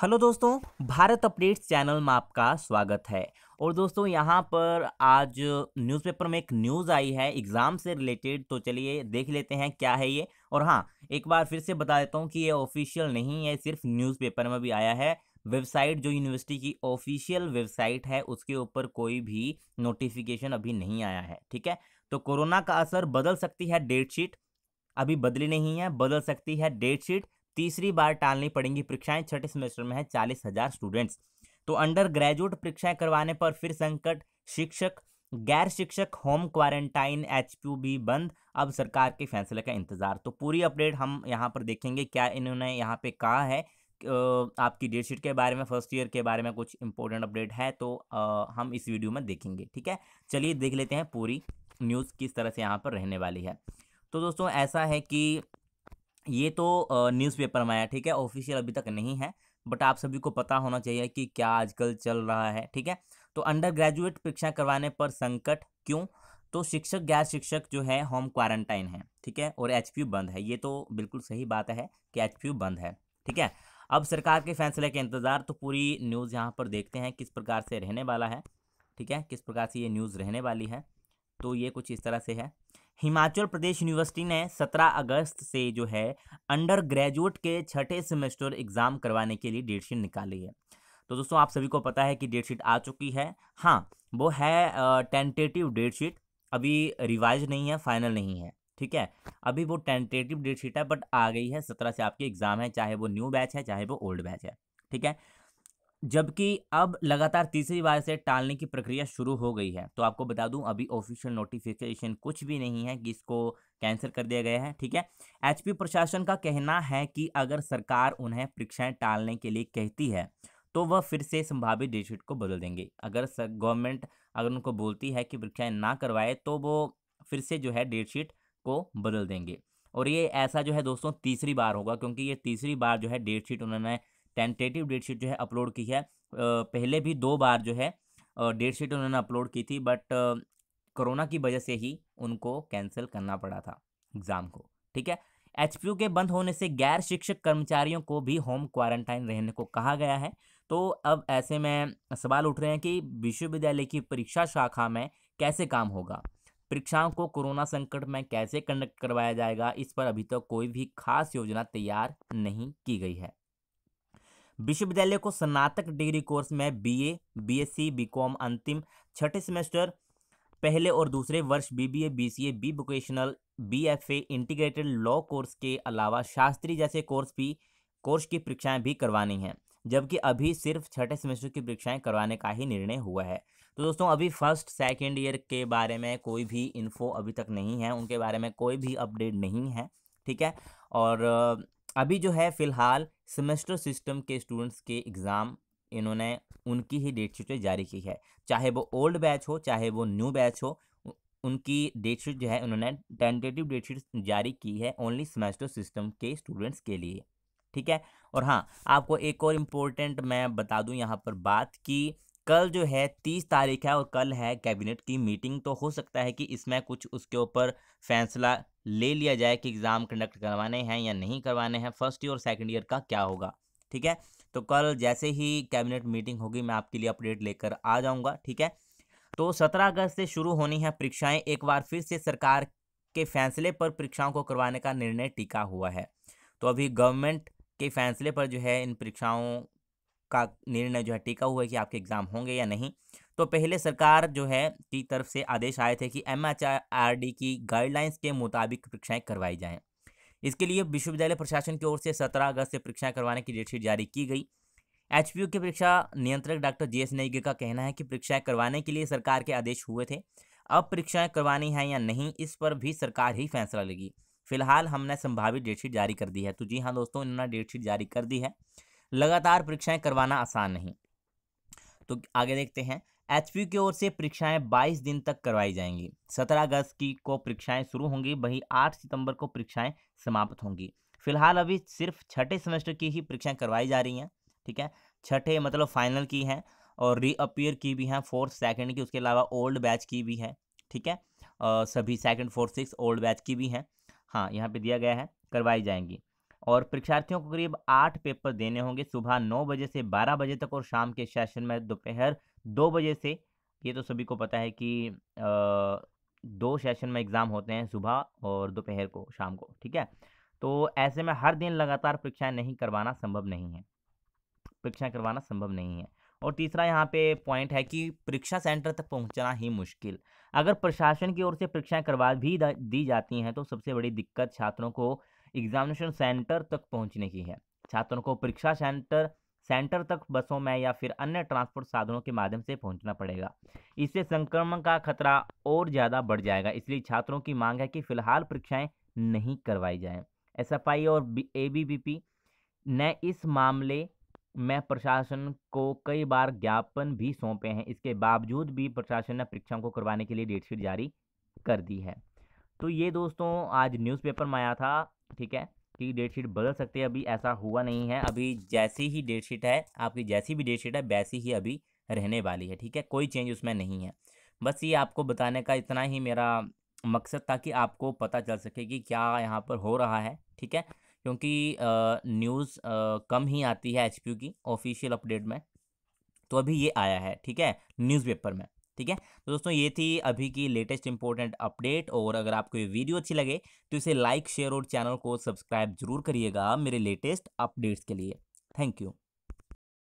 hello दोस्तों Bharat updates channel में आपका स्वागत है और दोस्तों यहाँ पर आज न्यूज़पेपर में एक न्यूज़ आई है एग्ज़ाम से रिलेटेड तो चलिए देख लेते हैं क्या है ये और हाँ एक बार फिर से बता देता हूँ कि ये ऑफिशियल नहीं है सिर्फ न्यूज़पेपर में भी आया है वेबसाइट जो यूनिवर्सिटी की ऑफिशियल वेबसाइट है उसके ऊपर कोई भी नोटिफिकेशन अभी नहीं आया है ठीक है तो कोरोना का असर बदल सकती है डेट शीट अभी बदली नहीं है बदल सकती है डेट शीट तीसरी बार टालनी पड़ेंगी परीक्षाएं छठे सेमेस्टर में है चालीस हजार स्टूडेंट्स तो अंडर ग्रेजुएट परीक्षाएं करवाने पर फिर संकट शिक्षक गैर शिक्षक होम क्वारंटाइन एच भी बंद अब सरकार के फैसले का इंतजार तो पूरी अपडेट हम यहाँ पर देखेंगे क्या इन्होंने यहाँ पे कहा है आपकी डेट शीट के बारे में फर्स्ट ईयर के बारे में कुछ इंपॉर्टेंट अपडेट है तो हम इस वीडियो में देखेंगे ठीक है चलिए देख लेते हैं पूरी न्यूज़ किस तरह से यहाँ पर रहने वाली है तो दोस्तों ऐसा है कि ये तो न्यूज़पेपर में आया ठीक है ऑफिशियल अभी तक नहीं है बट आप सभी को पता होना चाहिए कि क्या आजकल चल रहा है ठीक है तो अंडर ग्रेजुएट परीक्षा करवाने पर संकट क्यों तो शिक्षक गैर शिक्षक जो है होम क्वारंटाइन है ठीक है और एच बंद है ये तो बिल्कुल सही बात है कि एच बंद है ठीक है अब सरकार के फैसले के इंतज़ार तो पूरी न्यूज़ यहाँ पर देखते हैं किस प्रकार से रहने वाला है ठीक है किस प्रकार से ये न्यूज़ रहने वाली है तो ये कुछ इस तरह से है हिमाचल प्रदेश यूनिवर्सिटी ने 17 अगस्त से जो है अंडर ग्रेजुएट के छठे सेमेस्टर एग्ज़ाम करवाने के लिए डेट शीट निकाली है तो दोस्तों आप सभी को पता है कि डेट शीट आ चुकी है हाँ वो है टेंटेटिव डेट शीट अभी रिवाइज नहीं है फाइनल नहीं है ठीक है अभी वो टेंटेटिव डेट शीट है बट आ गई है सत्रह से आपकी एग्ज़ाम है चाहे वो न्यू बैच है चाहे वो ओल्ड बैच है ठीक है जबकि अब लगातार तीसरी बार से टालने की प्रक्रिया शुरू हो गई है तो आपको बता दूं अभी ऑफिशियल नोटिफिकेशन कुछ भी नहीं है कि इसको कैंसिल कर दिया गया है ठीक है एचपी प्रशासन का कहना है कि अगर सरकार उन्हें परीक्षाएं टालने के लिए कहती है तो वह फिर से संभावित डेटशीट को बदल देंगे अगर गवर्नमेंट अगर उनको बोलती है कि परीक्षाएँ ना करवाए तो वो फिर से जो है डेटशीट को बदल देंगे और ये ऐसा जो है दोस्तों तीसरी बार होगा क्योंकि ये तीसरी बार जो है डेटशीट उन्होंने टेंटेटिव डेट शीट जो है अपलोड की है पहले भी दो बार जो है डेट शीट उन्होंने अपलोड की थी बट कोरोना की वजह से ही उनको कैंसिल करना पड़ा था एग्ज़ाम को ठीक है एच के बंद होने से गैर शिक्षक कर्मचारियों को भी होम क्वारंटाइन रहने को कहा गया है तो अब ऐसे में सवाल उठ रहे हैं कि विश्वविद्यालय की परीक्षा शाखा में कैसे काम होगा परीक्षाओं को कोरोना संकट में कैसे कंडक्ट करवाया जाएगा इस पर अभी तक तो कोई भी खास योजना तैयार नहीं की गई है विश्वविद्यालय को स्नातक डिग्री कोर्स में बीए, बीएससी, बीकॉम अंतिम छठे सेमेस्टर पहले और दूसरे वर्ष BBA, BCA, B vocational BFA integrated law course के अलावा शास्त्री जैसे कोर्स भी कोर्स की परीक्षाएं भी करवानी हैं जबकि अभी सिर्फ छठे सेमेस्टर की परीक्षाएँ करवाने का ही निर्णय हुआ है तो दोस्तों अभी फर्स्ट सेकेंड ईयर के बारे में कोई भी इन्फो अभी तक नहीं है उनके बारे में कोई भी अपडेट नहीं है ठीक है और अभी जो है फ़िलहाल सेमेस्टर सिस्टम के स्टूडेंट्स के एग्ज़ाम इन्होंने उनकी ही डेट शीटें जारी की है चाहे वो ओल्ड बैच हो चाहे वो न्यू बैच हो उनकी डेट शीट जो है उन्होंने टेंटेटिव डेट शीट जारी की है ओनली सेमेस्टर सिस्टम के स्टूडेंट्स के लिए ठीक है और हाँ आपको एक और इम्पोर्टेंट मैं बता दूँ यहाँ पर बात कि कल जो है तीस तारीख है और कल है कैबिनेट की मीटिंग तो हो सकता है कि इसमें कुछ उसके ऊपर फैसला ले लिया जाए कि एग्ज़ाम कंडक्ट करवाने हैं या नहीं करवाने हैं फर्स्ट ईयर और सेकेंड ईयर का क्या होगा ठीक है तो कल जैसे ही कैबिनेट मीटिंग होगी मैं आपके लिए अपडेट लेकर आ जाऊँगा ठीक है तो सत्रह अगस्त से शुरू होनी है परीक्षाएं एक बार फिर से सरकार के फैसले पर परीक्षाओं को करवाने का निर्णय टिका हुआ है तो अभी गवर्नमेंट के फैसले पर जो है इन परीक्षाओं का निर्णय जो है टिका हुआ है कि आपके एग्ज़ाम होंगे या नहीं तो पहले सरकार जो है की तरफ से आदेश आए थे कि एम की गाइडलाइंस के मुताबिक परीक्षाएँ करवाई जाएँ इसके लिए विश्वविद्यालय प्रशासन की ओर से सत्रह अगस्त से परीक्षाएं करवाने की डेटशीट जारी की गई एच के परीक्षा नियंत्रक डॉक्टर जे एस नेगी का कहना है कि परीक्षाएं करवाने के लिए सरकार के आदेश हुए थे अब परीक्षाएं करवानी हैं या नहीं इस पर भी सरकार ही फैसला लेगी फिलहाल हमने संभावित डेटशीट जारी कर दी है तो जी हाँ दोस्तों इन्होंने डेटशीट जारी कर दी है लगातार परीक्षाएं करवाना आसान नहीं तो आगे देखते हैं एच की ओर से परीक्षाएं 22 दिन तक करवाई जाएंगी 17 अगस्त की को परीक्षाएं शुरू होंगी वहीं 8 सितंबर को परीक्षाएं समाप्त होंगी फिलहाल अभी सिर्फ छठे सेमेस्टर की ही परीक्षाएं करवाई जा रही हैं ठीक है छठे मतलब फाइनल की हैं और रीअपियर की भी हैं फोर्थ सेकेंड की उसके अलावा ओल्ड बैच की भी है ठीक है और सभी second fourth six old batch की भी हैं हाँ यहाँ पर दिया गया है करवाई जाएंगी और परीक्षार्थियों को करीब आठ पेपर देने होंगे सुबह नौ बजे से बारह बजे तक और शाम के सेशन में दोपहर दो बजे से ये तो सभी को पता है कि आ, दो सेशन में एग्ज़ाम होते हैं सुबह और दोपहर को शाम को ठीक है तो ऐसे में हर दिन लगातार परीक्षाएं नहीं करवाना संभव नहीं है परीक्षाएं करवाना संभव नहीं है और तीसरा यहाँ पे पॉइंट है कि परीक्षा सेंटर तक पहुँचना ही मुश्किल अगर प्रशासन की ओर से परीक्षाएँ करवा भी दी जाती हैं तो सबसे बड़ी दिक्कत छात्रों को एग्जामिनेशन सेंटर तक पहुँचने की है छात्रों को परीक्षा सेंटर सेंटर तक बसों में या फिर अन्य ट्रांसपोर्ट साधनों के माध्यम से पहुंचना पड़ेगा इससे संक्रमण का खतरा और ज़्यादा बढ़ जाएगा इसलिए छात्रों की मांग है कि फिलहाल परीक्षाएं नहीं करवाई जाएं एसएफआई और पी ने इस मामले में प्रशासन को कई बार ज्ञापन भी सौंपे हैं इसके बावजूद भी प्रशासन ने परीक्षाओं को करवाने के लिए डेटशीट जारी कर दी है तो ये दोस्तों आज न्यूज़पेपर में आया था ठीक है की डेट शीट बदल सकते हैं अभी ऐसा हुआ नहीं है अभी जैसी ही डेट शीट है आपकी जैसी भी डेट शीट है वैसी ही अभी रहने वाली है ठीक है कोई चेंज उसमें नहीं है बस ये आपको बताने का इतना ही मेरा मकसद था कि आपको पता चल सके कि क्या यहाँ पर हो रहा है ठीक है क्योंकि न्यूज़ कम ही आती है एच की ऑफिशियल अपडेट में तो अभी ये आया है ठीक है न्यूज़पेपर में ठीक है तो दोस्तों ये थी अभी की लेटेस्ट इंपॉर्टेंट अपडेट और अगर आपको ये वीडियो अच्छी लगे तो इसे लाइक शेयर और चैनल को सब्सक्राइब जरूर करिएगा मेरे लेटेस्ट अपडेट्स के लिए थैंक यू